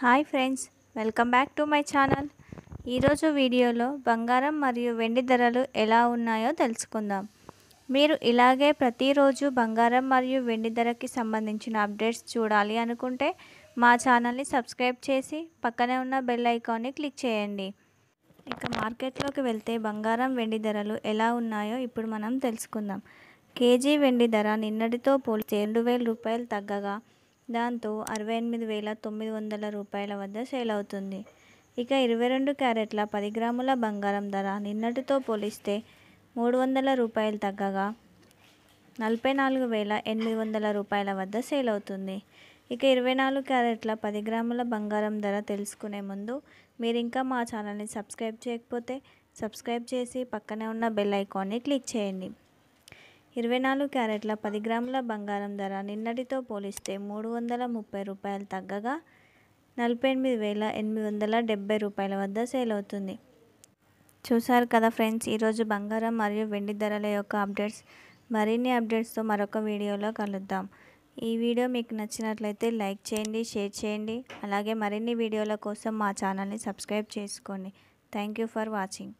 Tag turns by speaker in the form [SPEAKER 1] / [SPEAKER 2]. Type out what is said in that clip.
[SPEAKER 1] hi friends welcome back to my channel ఈరోజు వీడియోలో బంగారం మరియు వెండి ధరలు ఎలా ఉన్నాయో తెలుసుకుందాం మీరు ఇలాగే ప్రతిరోజు బంగారం మరియు వెండి ధరకి సంబంధించిన అప్డేట్స్ చూడాలి అనుకుంటే మా ఛానల్ని సబ్స్క్రైబ్ చేసి పక్కనే ఉన్న బెల్ ఐకాన్ని క్లిక్ చేయండి ఇక మార్కెట్లోకి వెళ్తే బంగారం వెండి ధరలు ఎలా ఉన్నాయో ఇప్పుడు మనం తెలుసుకుందాం కేజీ వెండి ధర నిన్నటితో పోలి రెండు వేల రూపాయలు తగ్గగా దాంతో అరవై ఎనిమిది వేల తొమ్మిది వందల రూపాయల వద్ద సేల్ అవుతుంది ఇక ఇరవై రెండు క్యారెట్ల పది గ్రాముల బంగారం ధర నిన్నటితో పోలిస్తే మూడు వందల రూపాయలు తగ్గగా నలభై నాలుగు వేల ఎనిమిది వందల రూపాయల వద్ద సేల్ అవుతుంది ఇక ఇరవై నాలుగు క్యారెట్ల పది గ్రాముల బంగారం ధర తెలుసుకునే ముందు మీరు ఇంకా మా ఛానల్ని సబ్స్క్రైబ్ చేయకపోతే సబ్స్క్రైబ్ చేసి పక్కనే ఉన్న బెల్ ఐకాన్ని క్లిక్ చేయండి ఇరవై నాలుగు క్యారెట్ల పది గ్రాముల బంగారం ధర నిన్నటితో పోలిస్తే మూడు వందల ముప్పై రూపాయలు తగ్గగా నలభై ఎనిమిది వేల ఎనిమిది వందల డెబ్బై రూపాయల వద్ద సేల్ అవుతుంది చూసారు కదా ఫ్రెండ్స్ ఈరోజు బంగారం మరియు వెండి ధరల యొక్క అప్డేట్స్ మరిన్ని అప్డేట్స్తో మరొక వీడియోలో కలుద్దాం ఈ వీడియో మీకు నచ్చినట్లయితే లైక్ చేయండి షేర్ చేయండి అలాగే మరిన్ని వీడియోల కోసం మా ఛానల్ని సబ్స్క్రైబ్ చేసుకోండి థ్యాంక్ యూ ఫర్ వాచింగ్